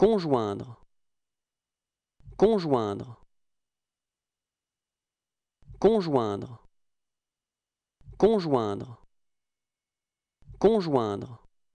Conjoindre. Conjoindre. Conjoindre. Conjoindre. Conjoindre.